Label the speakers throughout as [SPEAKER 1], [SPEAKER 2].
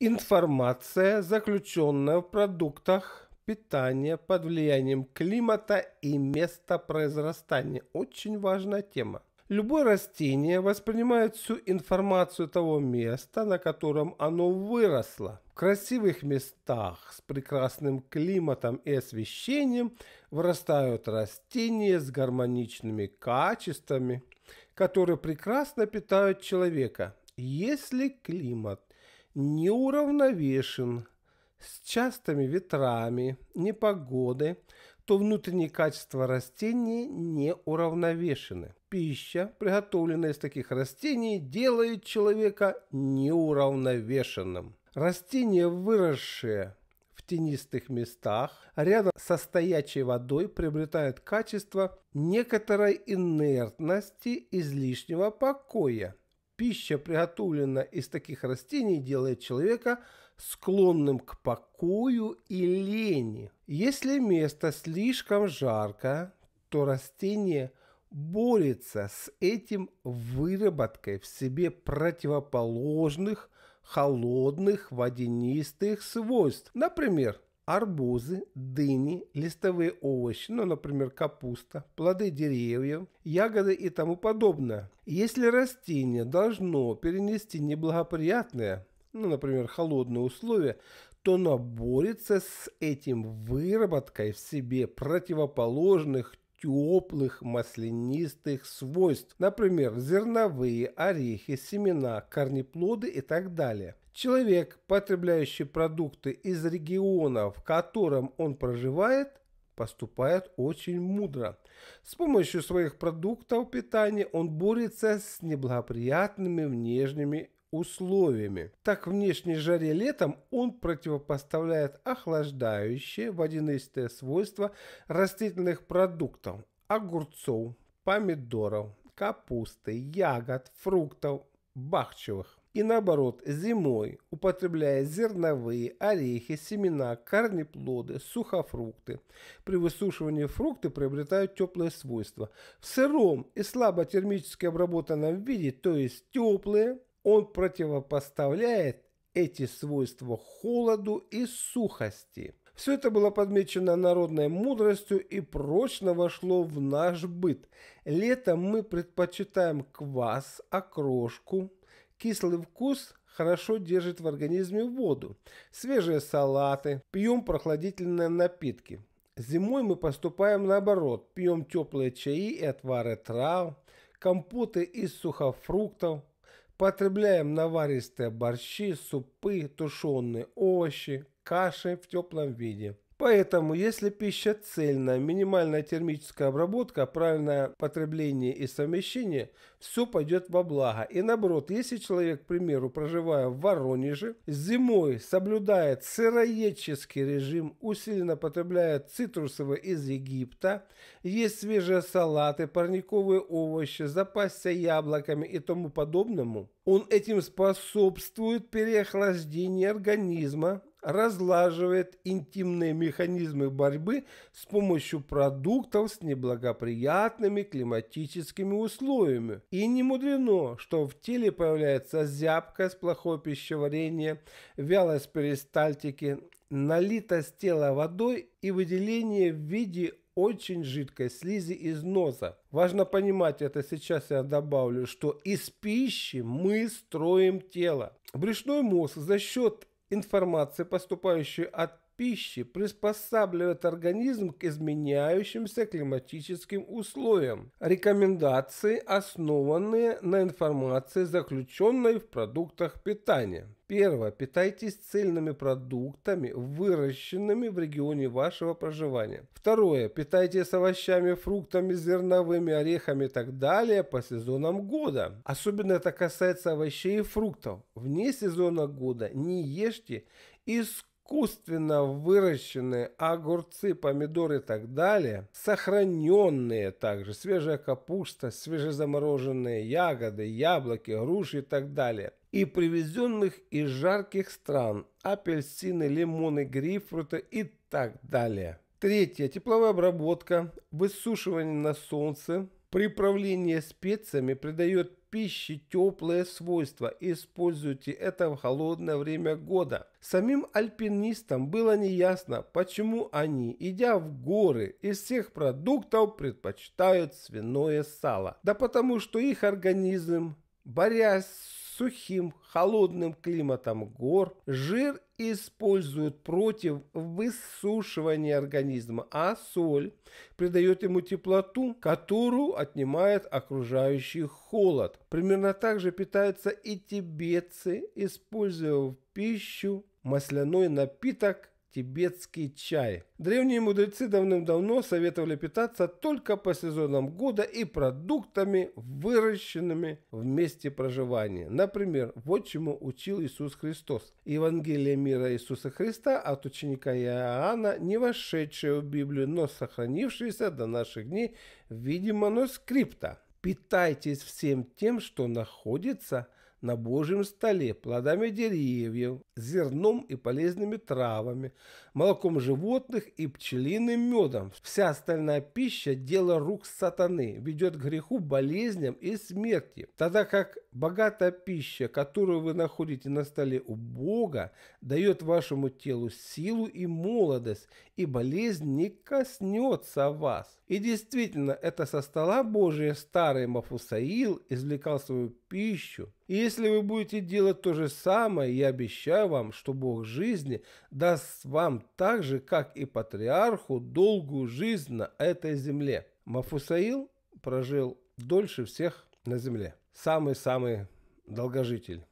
[SPEAKER 1] Информация, заключенная в продуктах питания под влиянием климата и места произрастания. Очень важная тема. Любое растение воспринимает всю информацию того места, на котором оно выросло. В красивых местах с прекрасным климатом и освещением вырастают растения с гармоничными качествами, которые прекрасно питают человека, если климат неуравновешен, с частыми ветрами, непогоды, то внутренние качества растений не уравновешены. Пища, приготовленная из таких растений, делает человека неуравновешенным. Растения, выросшие в тенистых местах, рядом со стоячей водой приобретают качество некоторой инертности излишнего покоя – Пища, приготовленная из таких растений, делает человека склонным к покою и лени. Если место слишком жарко, то растение борется с этим выработкой в себе противоположных холодных водянистых свойств. Например, арбузы, дыни, листовые овощи, ну, например, капуста, плоды деревьев, ягоды и тому подобное. Если растение должно перенести неблагоприятное, ну, например, холодные условия, то оно борется с этим выработкой в себе противоположных теплых маслянистых свойств, например, зерновые, орехи, семена, корнеплоды и так далее. Человек, потребляющий продукты из региона, в котором он проживает, поступает очень мудро. С помощью своих продуктов питания он борется с неблагоприятными внешними условиями. Так внешней жаре летом он противопоставляет охлаждающие водянистые свойства растительных продуктов, огурцов, помидоров, капусты, ягод, фруктов, бахчевых и наоборот зимой, употребляя зерновые, орехи, семена, корнеплоды, сухофрукты. При высушивании фрукты приобретают теплые свойства. В сыром и слабо термически обработанном виде, то есть теплые, он противопоставляет эти свойства холоду и сухости. Все это было подмечено народной мудростью и прочно вошло в наш быт. Летом мы предпочитаем квас, окрошку, Кислый вкус хорошо держит в организме воду. Свежие салаты, пьем прохладительные напитки. Зимой мы поступаем наоборот, пьем теплые чаи и отвары трав, компоты из сухофруктов, потребляем наваристые борщи, супы, тушеные овощи, каши в теплом виде – Поэтому, если пища цельная, минимальная термическая обработка, правильное потребление и совмещение, все пойдет во благо. И наоборот, если человек, к примеру, проживая в Воронеже, зимой соблюдает сыроедческий режим, усиленно потребляет цитрусовые из Египта, есть свежие салаты, парниковые овощи, запасся яблоками и тому подобному, он этим способствует переохлаждению организма разлаживает интимные механизмы борьбы с помощью продуктов с неблагоприятными климатическими условиями. И не мудрено, что в теле появляется зябкость, плохое пищеварение, вялость перистальтики, налитость тела водой и выделение в виде очень жидкой слизи из носа. Важно понимать это, сейчас я добавлю, что из пищи мы строим тело. Брюшной мозг за счет информации, поступающую от пищи приспосабливает организм к изменяющимся климатическим условиям. Рекомендации, основанные на информации, заключенной в продуктах питания. Первое. Питайтесь цельными продуктами, выращенными в регионе вашего проживания. Второе. Питайтесь овощами, фруктами, зерновыми, орехами и так далее по сезонам года. Особенно это касается овощей и фруктов. Вне сезона года не ешьте и сколько искусственно выращенные огурцы, помидоры и так далее, сохраненные также, свежая капуста, свежезамороженные ягоды, яблоки, груши и так далее, и привезенных из жарких стран апельсины, лимоны, грейпфруты и так далее. Третье. Тепловая обработка, высушивание на солнце, приправление специями придает пищи теплое свойство, используйте это в холодное время года. Самим альпинистам было неясно, почему они, идя в горы, из всех продуктов предпочитают свиное сало. Да потому что их организм, борясь с сухим, холодным климатом гор, жир используют против высушивания организма, а соль придает ему теплоту, которую отнимает окружающий холод. Примерно так же питаются и тибетцы, используя в пищу масляной напиток Тибетский чай. Древние мудрецы давным-давно советовали питаться только по сезонам года и продуктами, выращенными в месте проживания. Например, вот чему учил Иисус Христос. Евангелие мира Иисуса Христа от ученика Иоанна, не вошедшее в Библию, но сохранившееся до наших дней в виде манускрипта. Питайтесь всем тем, что находится на Божьем столе плодами деревьев, зерном и полезными травами, молоком животных и пчелиным медом. Вся остальная пища – дело рук сатаны, ведет к греху, болезням и смерти. Тогда как богатая пища, которую вы находите на столе у Бога, дает вашему телу силу и молодость, и болезнь не коснется вас. И действительно, это со стола Божия старый Мафусаил извлекал свою пищу, и если вы будете делать то же самое, я обещаю вам, что Бог жизни даст вам так же, как и патриарху, долгую жизнь на этой земле. Мафусаил прожил дольше всех на земле. Самый-самый долгожитель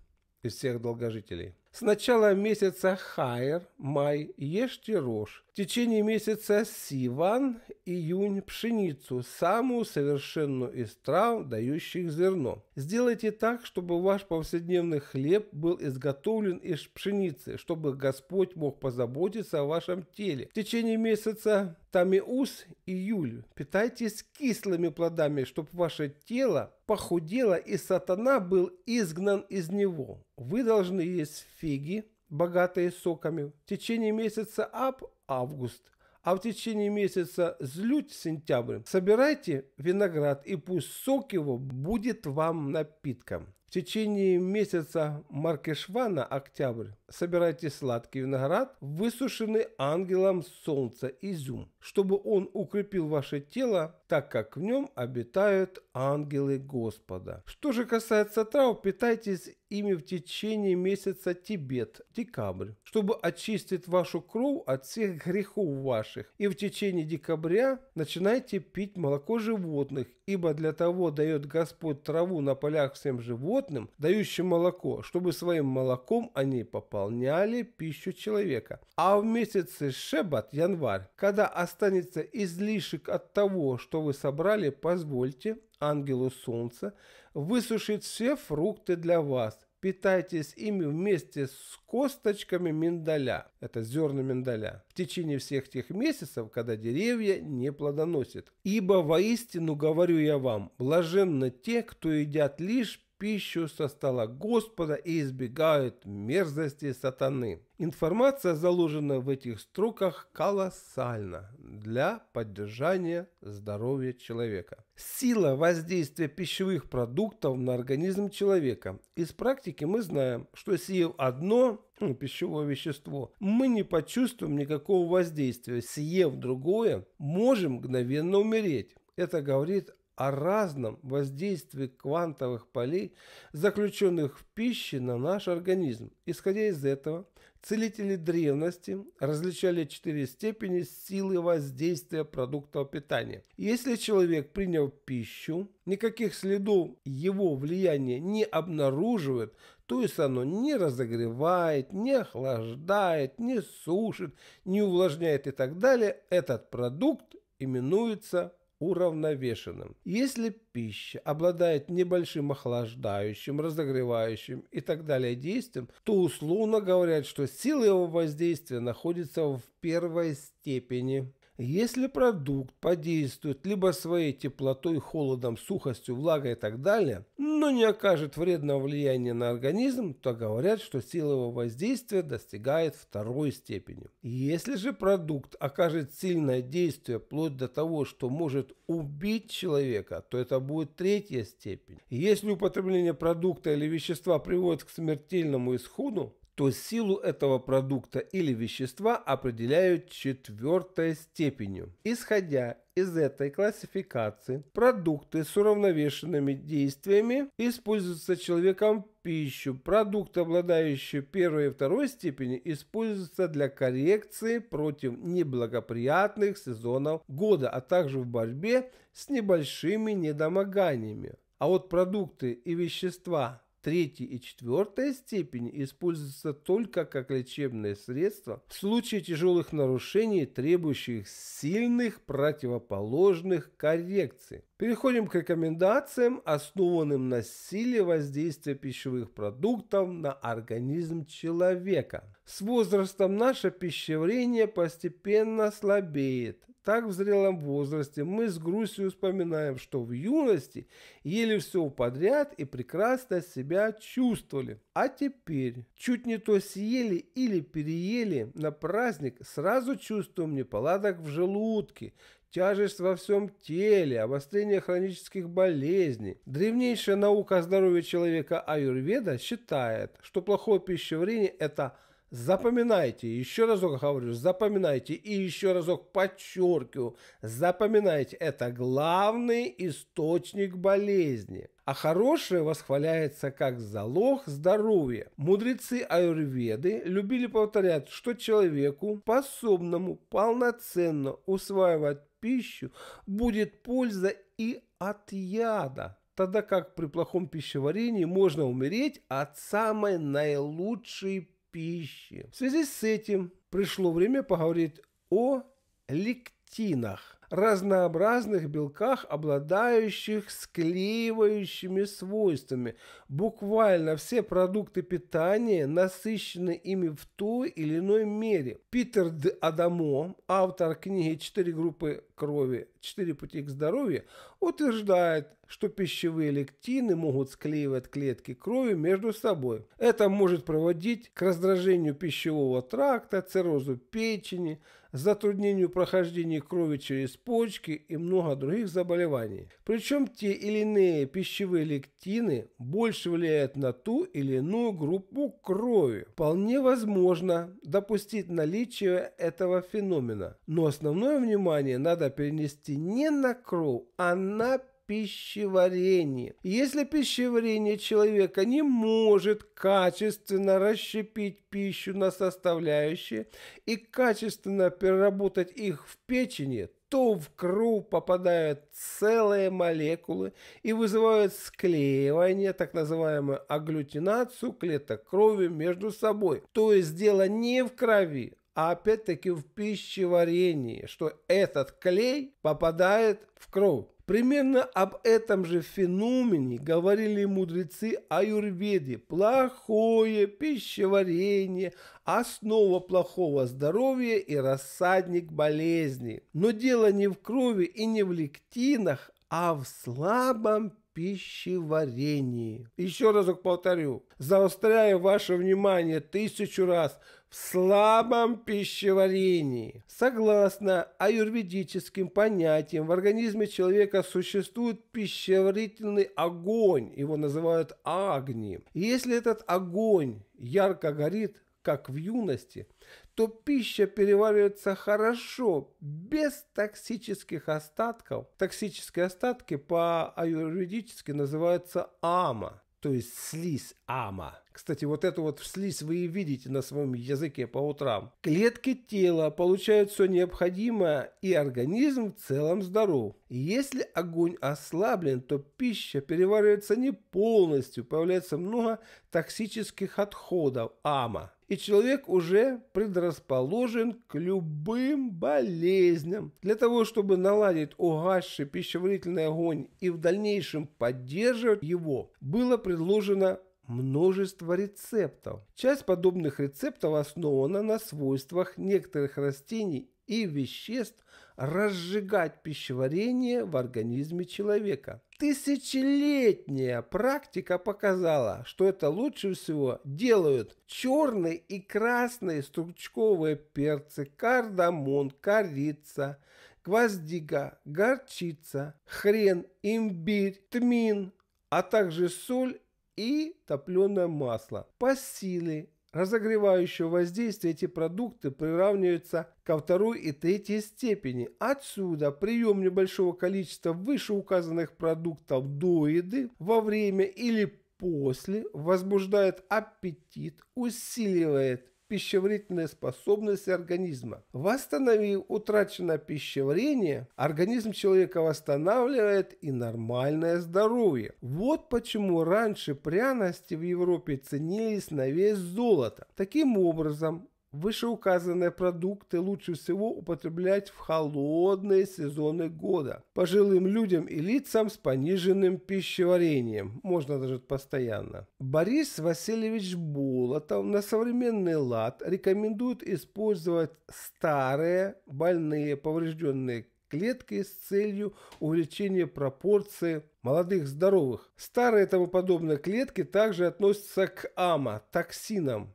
[SPEAKER 1] из всех долгожителей. С начала месяца Хайер, май, ешьте рожь, в течение месяца сиван, июнь, пшеницу, самую совершенную из трав, дающих зерно. Сделайте так, чтобы ваш повседневный хлеб был изготовлен из пшеницы, чтобы Господь мог позаботиться о вашем теле. В течение месяца Тамиус, июль, питайтесь кислыми плодами, чтобы ваше тело похудело и сатана был изгнан из него. Вы должны есть фиги, богатые соками. В течение месяца ап – август, а в течение месяца злють – сентябрь. Собирайте виноград, и пусть сок его будет вам напитком. В течение месяца Маркешвана, октябрь, собирайте сладкий виноград, высушенный ангелом солнца изюм, чтобы он укрепил ваше тело, так как в нем обитают ангелы Господа. Что же касается трав, питайтесь ими в течение месяца Тибет, декабрь, чтобы очистить вашу кровь от всех грехов ваших. И в течение декабря начинайте пить молоко животных, ибо для того дает Господь траву на полях всем животным, животным, дающим молоко, чтобы своим молоком они пополняли пищу человека. А в месяце Шебат, январь, когда останется излишек от того, что вы собрали, позвольте ангелу солнца высушить все фрукты для вас. Питайтесь ими вместе с косточками миндаля, это зерна миндаля, в течение всех тех месяцев, когда деревья не плодоносят. Ибо воистину говорю я вам, блаженны те, кто едят лишь пищу со стола Господа и избегают мерзости сатаны. Информация, заложенная в этих строках, колоссальна для поддержания здоровья человека. Сила воздействия пищевых продуктов на организм человека. Из практики мы знаем, что съев одно ну, пищевое вещество, мы не почувствуем никакого воздействия. Съев другое, можем мгновенно умереть. Это говорит о разном воздействии квантовых полей, заключенных в пище на наш организм. Исходя из этого, целители древности различали четыре степени силы воздействия продуктов питания. Если человек принял пищу, никаких следов его влияния не обнаруживает, то есть оно не разогревает, не охлаждает, не сушит, не увлажняет и так далее, этот продукт именуется уравновешенным. Если пища обладает небольшим охлаждающим, разогревающим и так далее действием, то условно говорят, что сила его воздействия находится в первой степени. Если продукт подействует либо своей теплотой, холодом, сухостью, влагой и так далее, но не окажет вредного влияния на организм, то говорят, что сила его воздействия достигает второй степени. Если же продукт окажет сильное действие вплоть до того, что может убить человека, то это будет третья степень. Если употребление продукта или вещества приводит к смертельному исходу, то силу этого продукта или вещества определяют четвертой степенью. Исходя из этой классификации, продукты с уравновешенными действиями используются человеком в пищу. Продукты, обладающие первой и второй степенью используются для коррекции против неблагоприятных сезонов года, а также в борьбе с небольшими недомоганиями. А вот продукты и вещества Третья и четвертая степени используются только как лечебное средство в случае тяжелых нарушений, требующих сильных противоположных коррекций. Переходим к рекомендациям, основанным на силе воздействия пищевых продуктов на организм человека. С возрастом наше пищеварение постепенно слабеет. Так в зрелом возрасте мы с грустью вспоминаем, что в юности ели все подряд и прекрасно себя чувствовали. А теперь чуть не то съели или переели на праздник, сразу чувствуем неполадок в желудке, тяжесть во всем теле, обострение хронических болезней. Древнейшая наука о здоровье человека Аюрведа считает, что плохое пищеварение – это Запоминайте, еще разок говорю, запоминайте и еще разок подчеркиваю, запоминайте, это главный источник болезни. А хорошее восхваляется как залог здоровья. Мудрецы аюрведы любили повторять, что человеку, способному полноценно усваивать пищу, будет польза и от яда, тогда как при плохом пищеварении можно умереть от самой наилучшей пищи. В связи с этим пришло время поговорить о лектинах разнообразных белках, обладающих склеивающими свойствами. Буквально все продукты питания насыщены ими в той или иной мере. Питер Д. Адамо, автор книги «Четыре группы крови, четыре пути к здоровью», утверждает, что пищевые лектины могут склеивать клетки крови между собой. Это может приводить к раздражению пищевого тракта, циррозу печени, затруднению прохождения крови через почки и много других заболеваний. Причем те или иные пищевые лектины больше влияют на ту или иную группу крови. Вполне возможно допустить наличие этого феномена, но основное внимание надо перенести не на кровь, а на на пищеварении. Если пищеварение человека не может качественно расщепить пищу на составляющие и качественно переработать их в печени, то в кровь попадают целые молекулы и вызывают склеивание, так называемую агглютинацию клеток крови между собой. То есть дело не в крови, а опять-таки в пищеварении, что этот клей попадает в кровь. Примерно об этом же феномене говорили мудрецы аюрведы. Плохое пищеварение – основа плохого здоровья и рассадник болезни. Но дело не в крови и не в лектинах, а в слабом пищеварении. Еще разок повторю, заостряю ваше внимание тысячу раз в слабом пищеварении. Согласно аюрведическим понятиям, в организме человека существует пищеварительный огонь, его называют агни. если этот огонь ярко горит, как в юности, то пища переваривается хорошо, без токсических остатков. Токсические остатки по-аюрведически называются ама, то есть слизь ама. Кстати, вот эту вот слизь вы и видите на своем языке по утрам. Клетки тела получают все необходимое, и организм в целом здоров. если огонь ослаблен, то пища переваривается не полностью, появляется много токсических отходов ама и человек уже предрасположен к любым болезням. Для того, чтобы наладить угасший пищеварительный огонь и в дальнейшем поддерживать его, было предложено множество рецептов. Часть подобных рецептов основана на свойствах некоторых растений и веществ, разжигать пищеварение в организме человека. Тысячелетняя практика показала, что это лучше всего делают черные и красные стручковые перцы, кардамон, корица, гвоздика, горчица, хрен, имбирь, тмин, а также соль и топленое масло. По силе разогревающего воздействия эти продукты приравниваются ко второй и третьей степени. Отсюда прием небольшого количества вышеуказанных продуктов до еды, во время или после возбуждает аппетит, усиливает пищеварительные способности организма. Восстановив утраченное пищеварение, организм человека восстанавливает и нормальное здоровье. Вот почему раньше пряности в Европе ценились на вес золота. Таким образом, Вышеуказанные продукты лучше всего употреблять в холодные сезоны года. Пожилым людям и лицам с пониженным пищеварением, можно даже постоянно. Борис Васильевич Болотов на современный лад рекомендует использовать старые, больные, поврежденные клетки с целью увеличения пропорции молодых здоровых. Старые тому подобные клетки также относятся к АМА, токсинам,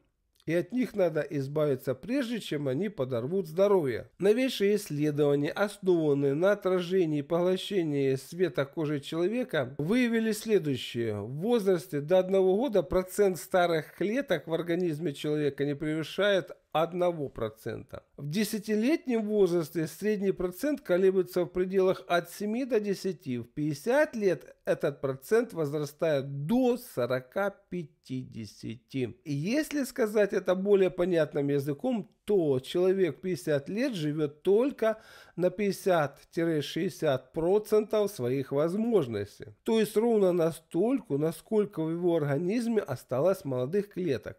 [SPEAKER 1] и от них надо избавиться прежде, чем они подорвут здоровье. Новейшие исследования, основанные на отражении и поглощении света кожи человека, выявили следующее. В возрасте до 1 года процент старых клеток в организме человека не превышает 1%. В десятилетнем возрасте средний процент колеблется в пределах от 7 до 10. В 50 лет этот процент возрастает до 40-50. И если сказать это более понятным языком, то человек 50 лет живет только на 50-60% своих возможностей. То есть ровно настолько, насколько в его организме осталось молодых клеток.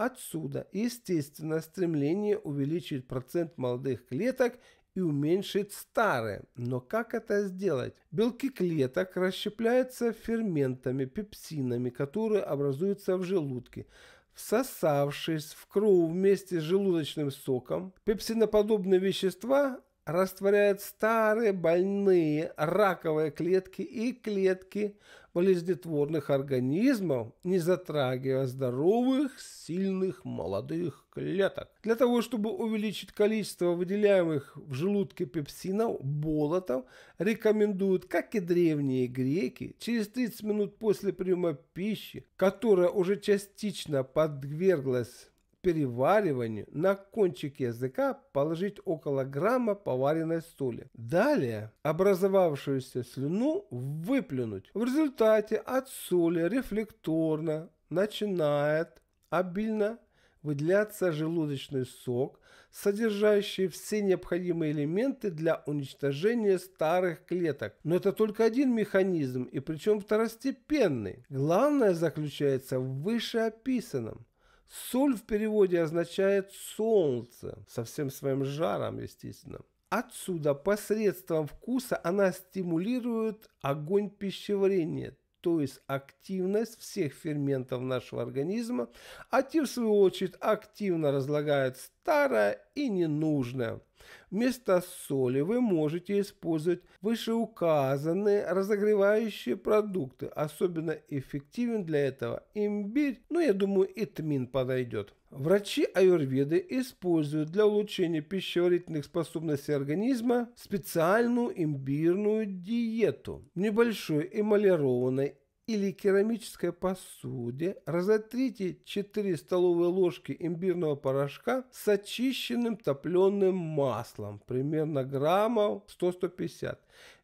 [SPEAKER 1] Отсюда, естественно, стремление увеличить процент молодых клеток и уменьшить старые. Но как это сделать? Белки клеток расщепляются ферментами, пепсинами, которые образуются в желудке. Всосавшись в кровь вместе с желудочным соком, пепсиноподобные вещества растворяет старые больные раковые клетки и клетки болезнетворных организмов, не затрагивая здоровых, сильных, молодых клеток. Для того, чтобы увеличить количество выделяемых в желудке пепсинов, Болотов рекомендуют, как и древние греки, через 30 минут после приема пищи, которая уже частично подверглась перевариванию на кончик языка положить около грамма поваренной соли. Далее образовавшуюся слюну выплюнуть. В результате от соли рефлекторно начинает обильно выделяться желудочный сок, содержащий все необходимые элементы для уничтожения старых клеток. Но это только один механизм, и причем второстепенный. Главное заключается в вышеописанном. Соль в переводе означает солнце, со всем своим жаром, естественно. Отсюда посредством вкуса она стимулирует огонь пищеварения, то есть активность всех ферментов нашего организма, а те в свою очередь активно разлагают старое и ненужное. Вместо соли вы можете использовать вышеуказанные разогревающие продукты. Особенно эффективен для этого имбирь, но ну, я думаю и тмин подойдет. Врачи аюрведы используют для улучшения пищеварительных способностей организма специальную имбирную диету в небольшой эмалированной или керамической посуде разотрите 4 столовые ложки имбирного порошка с очищенным топленым маслом, примерно граммов 100-150.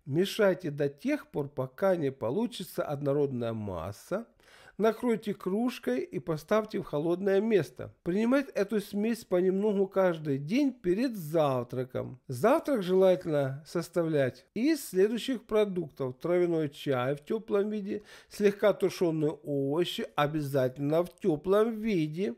[SPEAKER 1] Мешайте до тех пор, пока не получится однородная масса, накройте кружкой и поставьте в холодное место. Принимать эту смесь понемногу каждый день перед завтраком. Завтрак желательно составлять из следующих продуктов. Травяной чай в теплом виде, слегка тушеные овощи обязательно в теплом виде,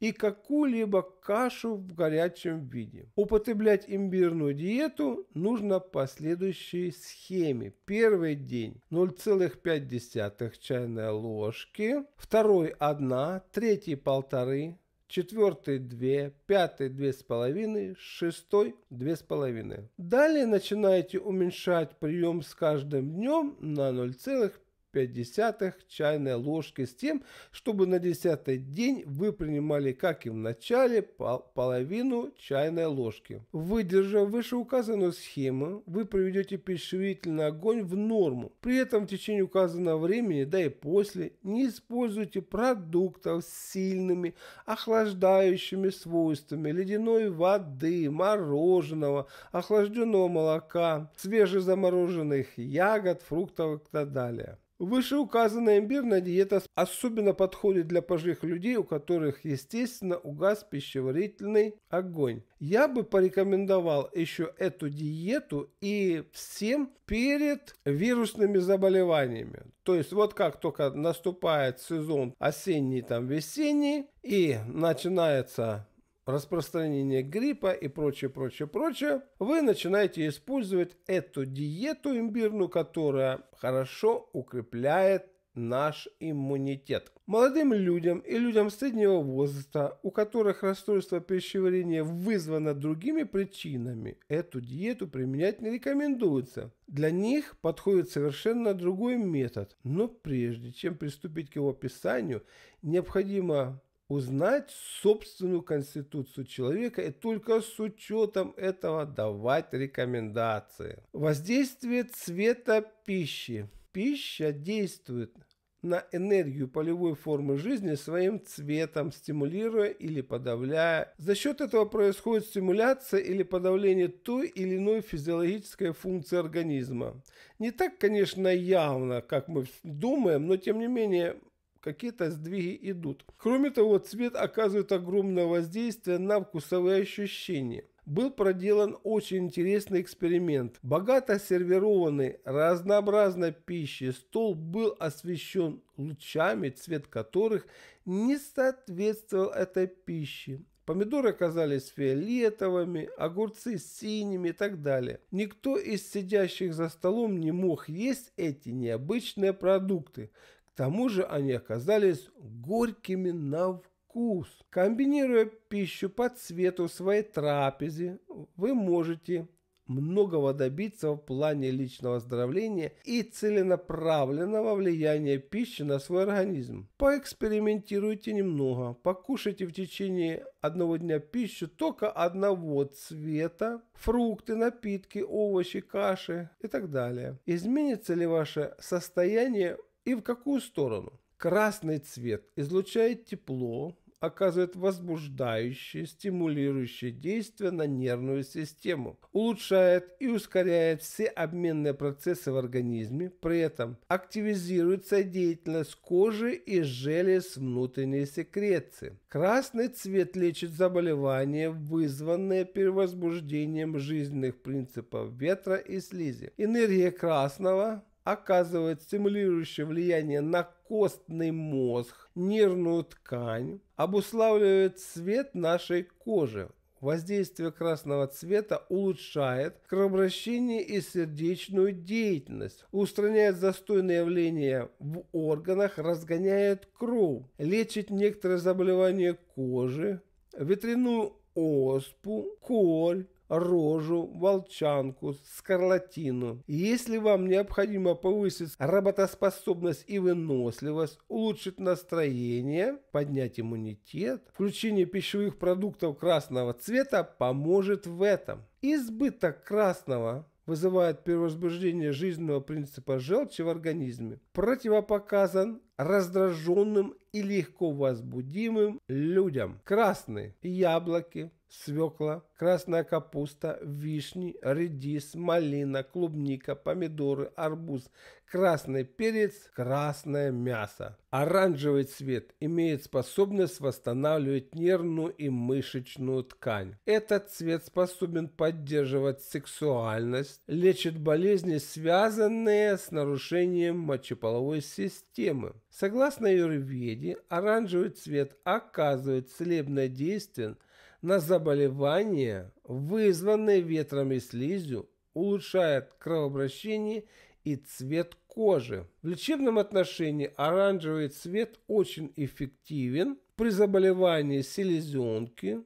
[SPEAKER 1] и какую-либо кашу в горячем виде. Употреблять имбирную диету нужно по следующей схеме. Первый день 0,5 чайной ложки, второй 1, третий полторы, четвертый две, пятый две с половиной, шестой две с половиной. Далее начинаете уменьшать прием с каждым днем на 0,5 0,5 чайной ложки с тем, чтобы на 10 день вы принимали, как и в начале, половину чайной ложки. Выдержав вышеуказанную схему, вы приведете пищеварительный огонь в норму. При этом в течение указанного времени, да и после, не используйте продуктов с сильными охлаждающими свойствами ледяной воды, мороженого, охлажденного молока, свежезамороженных ягод, фруктов и так далее. Вышеуказанная имбирная диета особенно подходит для пожилых людей, у которых, естественно, угас пищеварительный огонь. Я бы порекомендовал еще эту диету и всем перед вирусными заболеваниями. То есть вот как только наступает сезон осенний, там весенний, и начинается распространение гриппа и прочее, прочее, прочее, вы начинаете использовать эту диету имбирную, которая хорошо укрепляет наш иммунитет. Молодым людям и людям среднего возраста, у которых расстройство пищеварения вызвано другими причинами, эту диету применять не рекомендуется. Для них подходит совершенно другой метод. Но прежде чем приступить к его описанию, необходимо Узнать собственную конституцию человека и только с учетом этого давать рекомендации. Воздействие цвета пищи. Пища действует на энергию полевой формы жизни своим цветом, стимулируя или подавляя. За счет этого происходит стимуляция или подавление той или иной физиологической функции организма. Не так, конечно, явно, как мы думаем, но тем не менее какие-то сдвиги идут. Кроме того, цвет оказывает огромное воздействие на вкусовые ощущения был проделан очень интересный эксперимент. Богато сервированный разнообразной пищи стол был освещен лучами, цвет которых не соответствовал этой пище. Помидоры оказались фиолетовыми, огурцы синими и так далее. Никто из сидящих за столом не мог есть эти необычные продукты, к тому же они оказались горькими на вкус. Комбинируя пищу по цвету своей трапезы, вы можете многого добиться в плане личного оздоровления и целенаправленного влияния пищи на свой организм. Поэкспериментируйте немного, покушайте в течение одного дня пищу только одного цвета, фрукты, напитки, овощи, каши и так далее. Изменится ли ваше состояние и в какую сторону. Красный цвет излучает тепло, оказывает возбуждающее, стимулирующее действие на нервную систему, улучшает и ускоряет все обменные процессы в организме, при этом активизируется деятельность кожи и желез внутренней секреции. Красный цвет лечит заболевания, вызванные перевозбуждением жизненных принципов ветра и слизи. Энергия красного оказывает стимулирующее влияние на костный мозг, нервную ткань, обуславливает цвет нашей кожи. Воздействие красного цвета улучшает кровообращение и сердечную деятельность, устраняет застойные явления в органах, разгоняет кровь, лечит некоторые заболевания кожи, ветряную оспу, корь, рожу, волчанку, скарлатину. Если вам необходимо повысить работоспособность и выносливость, улучшить настроение, поднять иммунитет, включение пищевых продуктов красного цвета поможет в этом. Избыток красного вызывает перевозбуждение жизненного принципа желчи в организме, противопоказан раздраженным и легко возбудимым людям. Красные – яблоки, свекла, красная капуста, вишни, редис, малина, клубника, помидоры, арбуз, красный перец, красное мясо. Оранжевый цвет имеет способность восстанавливать нервную и мышечную ткань. Этот цвет способен поддерживать сексуальность, лечит болезни, связанные с нарушением мочеполовой системы. Согласно юрведе, оранжевый цвет оказывает целебное действие – на заболевания, вызванные ветром и слизью, улучшает кровообращение и цвет кожи. В лечебном отношении оранжевый цвет очень эффективен при заболевании селезенки,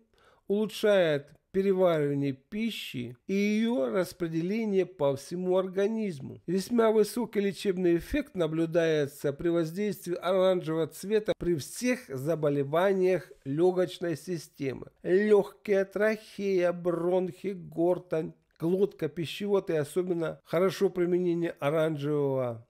[SPEAKER 1] улучшает переваривание пищи и ее распределение по всему организму. Весьма высокий лечебный эффект наблюдается при воздействии оранжевого цвета при всех заболеваниях легочной системы. Легкие, трахея, бронхи, гортань, глотка, пищевод и особенно хорошо применение оранжевого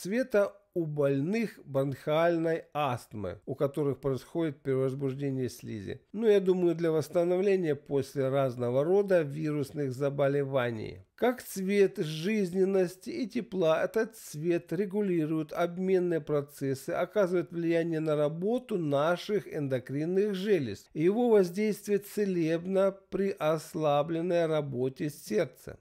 [SPEAKER 1] цвета у больных бронхиальной астмы, у которых происходит перевозбуждение слизи. Ну, я думаю, для восстановления после разного рода вирусных заболеваний. Как цвет жизненности и тепла, этот цвет регулирует обменные процессы, оказывает влияние на работу наших эндокринных желез. Его воздействие целебно при ослабленной работе сердца.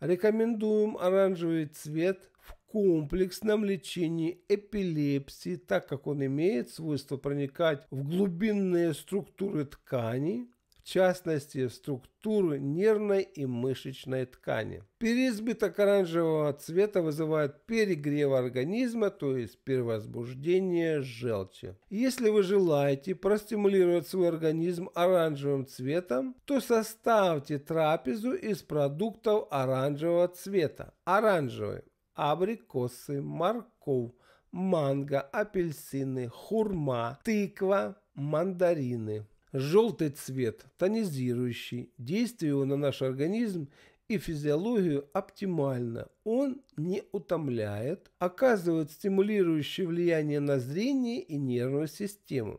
[SPEAKER 1] Рекомендуем оранжевый цвет комплексном лечении эпилепсии, так как он имеет свойство проникать в глубинные структуры тканей, в частности в структуры нервной и мышечной ткани. Переизбыток оранжевого цвета вызывает перегрев организма, то есть перевозбуждение желчи. Если вы желаете простимулировать свой организм оранжевым цветом, то составьте трапезу из продуктов оранжевого цвета. Оранжевый абрикосы, морковь, манго, апельсины, хурма, тыква, мандарины. Желтый цвет – тонизирующий. Действие его на наш организм и физиологию оптимально. Он не утомляет, оказывает стимулирующее влияние на зрение и нервную систему.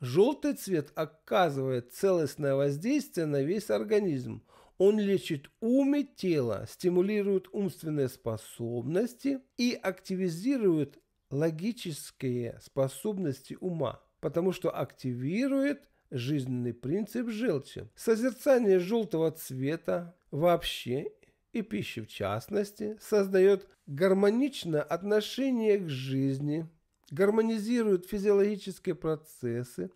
[SPEAKER 1] Желтый цвет оказывает целостное воздействие на весь организм. Он лечит ум и тело, стимулирует умственные способности и активизирует логические способности ума, потому что активирует жизненный принцип желчи. Созерцание желтого цвета вообще и пищи в частности создает гармоничное отношение к жизни, гармонизирует физиологические процессы,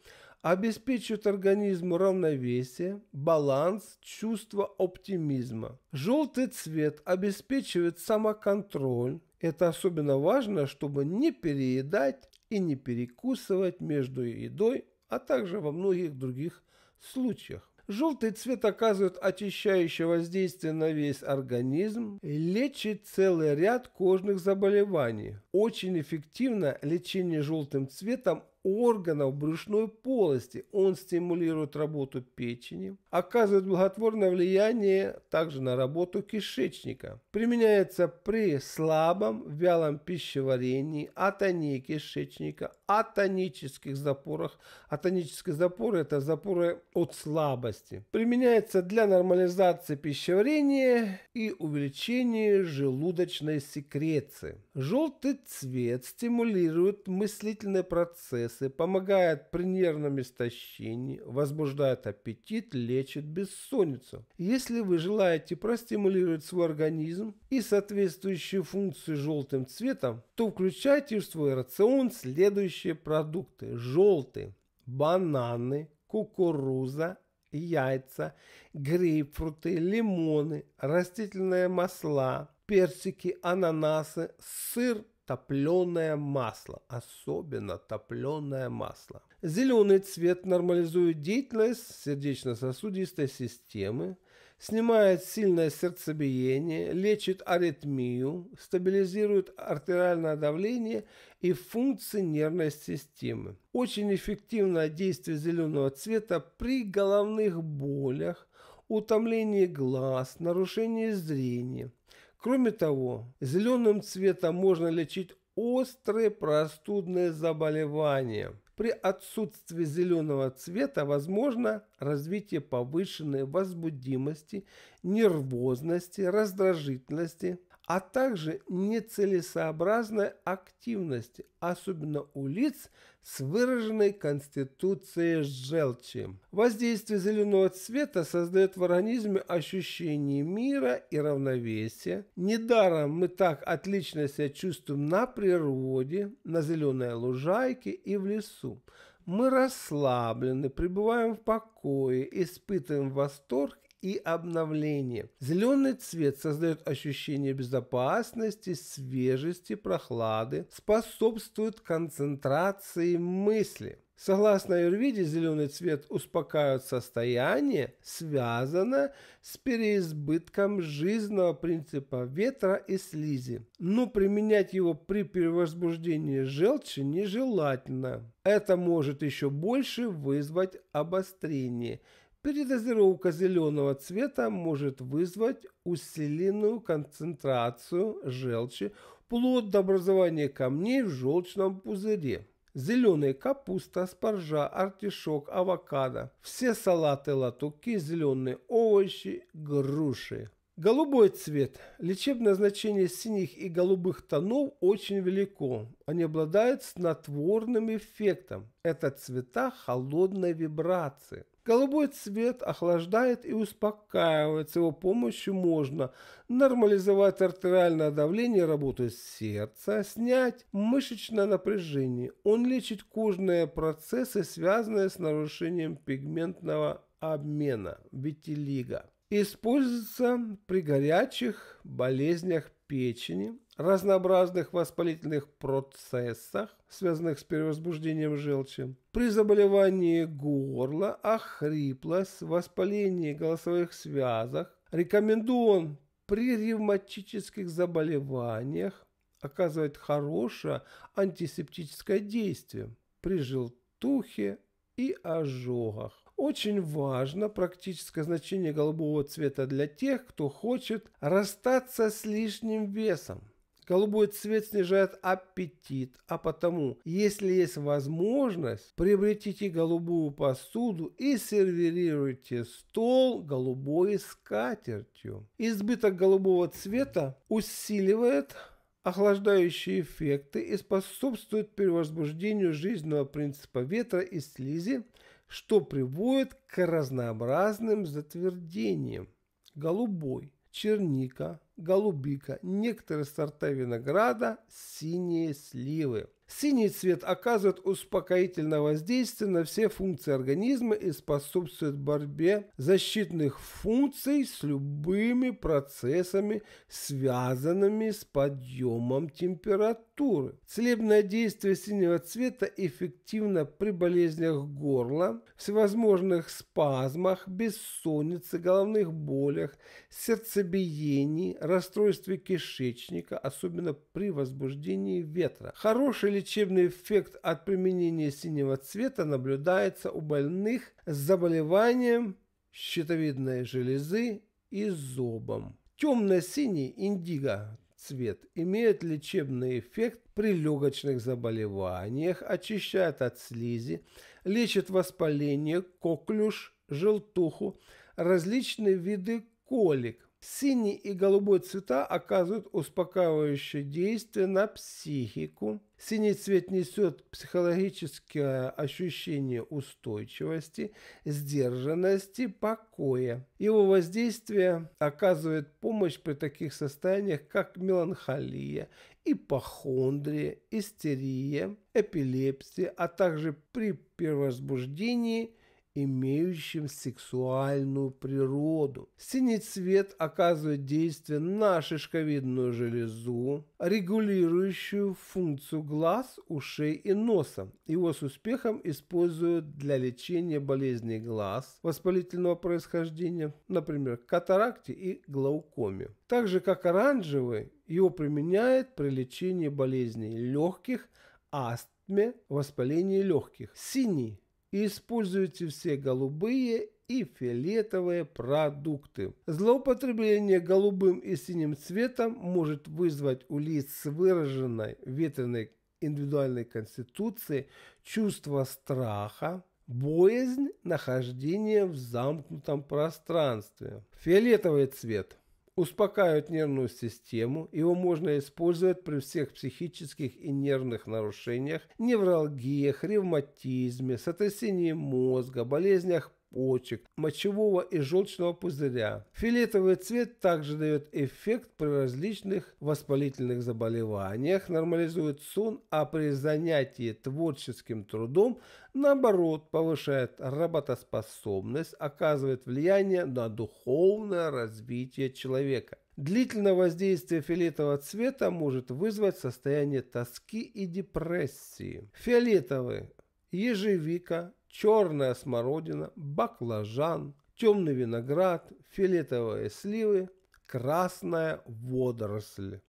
[SPEAKER 1] обеспечивают организму равновесие, баланс, чувство оптимизма. Желтый цвет обеспечивает самоконтроль. Это особенно важно, чтобы не переедать и не перекусывать между едой, а также во многих других случаях. Желтый цвет оказывает очищающее воздействие на весь организм, лечит целый ряд кожных заболеваний. Очень эффективно лечение желтым цветом органов брюшной полости. Он стимулирует работу печени, оказывает благотворное влияние также на работу кишечника. Применяется при слабом вялом пищеварении, атонии кишечника, атонических запорах. Атонические запоры – это запоры от слабости. Применяется для нормализации пищеварения и увеличения желудочной секреции. Желтый цвет стимулирует мыслительный процесс компрессы, помогает при нервном истощении, возбуждает аппетит, лечит бессонницу. Если вы желаете простимулировать свой организм и соответствующие функции желтым цветом, то включайте в свой рацион следующие продукты. Желтые – бананы, кукуруза, яйца, грейпфруты, лимоны, растительные масла, персики, ананасы, сыр, топленое масло, особенно топленое масло. Зеленый цвет нормализует деятельность сердечно-сосудистой системы, снимает сильное сердцебиение, лечит аритмию, стабилизирует артериальное давление и функции нервной системы. Очень эффективное действие зеленого цвета при головных болях, утомлении глаз, нарушении зрения – Кроме того, зеленым цветом можно лечить острые простудные заболевания. При отсутствии зеленого цвета возможно развитие повышенной возбудимости, нервозности, раздражительности, а также нецелесообразной активности, особенно у лиц с выраженной конституцией желчи. Воздействие зеленого цвета создает в организме ощущение мира и равновесия. Недаром мы так отлично себя чувствуем на природе, на зеленой лужайке и в лесу. Мы расслаблены, пребываем в покое, испытываем восторг и обновление. Зеленый цвет создает ощущение безопасности, свежести, прохлады, способствует концентрации мысли. Согласно аюрведе, зеленый цвет успокаивает состояние, связанное с переизбытком жизненного принципа ветра и слизи. Но применять его при перевозбуждении желчи нежелательно. Это может еще больше вызвать обострение – Передозировка зеленого цвета может вызвать усиленную концентрацию желчи вплоть до образования камней в желчном пузыре. Зеленая капуста, спаржа, артишок, авокадо, все салаты, латуки, зеленые овощи, груши. Голубой цвет. Лечебное значение синих и голубых тонов очень велико. Они обладают снотворным эффектом. Это цвета холодной вибрации. Голубой цвет охлаждает и успокаивает. С его помощью можно нормализовать артериальное давление, работу сердца, снять мышечное напряжение. Он лечит кожные процессы, связанные с нарушением пигментного обмена, витилиго. Используется при горячих болезнях печени, разнообразных воспалительных процессах, связанных с перевозбуждением желчи, при заболевании горла, охриплость, воспалении голосовых связок. Рекомендован при ревматических заболеваниях, оказывает хорошее антисептическое действие при желтухе и ожогах. Очень важно практическое значение голубого цвета для тех, кто хочет расстаться с лишним весом. Голубой цвет снижает аппетит, а потому, если есть возможность, приобретите голубую посуду и сервируйте стол голубой скатертью. Избыток голубого цвета усиливает охлаждающие эффекты и способствует перевозбуждению жизненного принципа ветра и слизи, что приводит к разнообразным затвердениям. Голубой, черника, голубика, некоторые сорта винограда, синие сливы. Синий цвет оказывает успокоительное воздействие на все функции организма и способствует борьбе защитных функций с любыми процессами, связанными с подъемом температуры. Целебное действие синего цвета эффективно при болезнях горла, всевозможных спазмах, бессоннице, головных болях, сердцебиении, расстройстве кишечника, особенно при возбуждении ветра. Хороший лечебный эффект от применения синего цвета наблюдается у больных с заболеванием щитовидной железы и зубом. Темно-синий индиго цвет имеет лечебный эффект при легочных заболеваниях, очищает от слизи, лечит воспаление, коклюш, желтуху, различные виды колик, Синий и голубой цвета оказывают успокаивающее действие на психику. Синий цвет несет психологическое ощущение устойчивости, сдержанности, покоя. Его воздействие оказывает помощь при таких состояниях, как меланхолия, ипохондрия, истерия, эпилепсия, а также при перевозбуждении – имеющим сексуальную природу. Синий цвет оказывает действие на шишковидную железу, регулирующую функцию глаз, ушей и носа. Его с успехом используют для лечения болезней глаз воспалительного происхождения, например, катаракте и глаукоме. Так же, как оранжевый, его применяют при лечении болезней легких, астме, воспалении легких. Синий используйте все голубые и фиолетовые продукты. Злоупотребление голубым и синим цветом может вызвать у лиц с выраженной ветреной индивидуальной конституции чувство страха, боязнь нахождения в замкнутом пространстве. Фиолетовый цвет – успокаивает нервную систему, его можно использовать при всех психических и нервных нарушениях, невралгиях, ревматизме, сотрясении мозга, болезнях почек, мочевого и желчного пузыря. Фиолетовый цвет также дает эффект при различных воспалительных заболеваниях, нормализует сон, а при занятии творческим трудом, наоборот, повышает работоспособность, оказывает влияние на духовное развитие человека. Длительное воздействие фиолетового цвета может вызвать состояние тоски и депрессии. Фиолетовый – ежевика, черная смородина, баклажан, темный виноград, фиолетовые сливы, красная водоросль.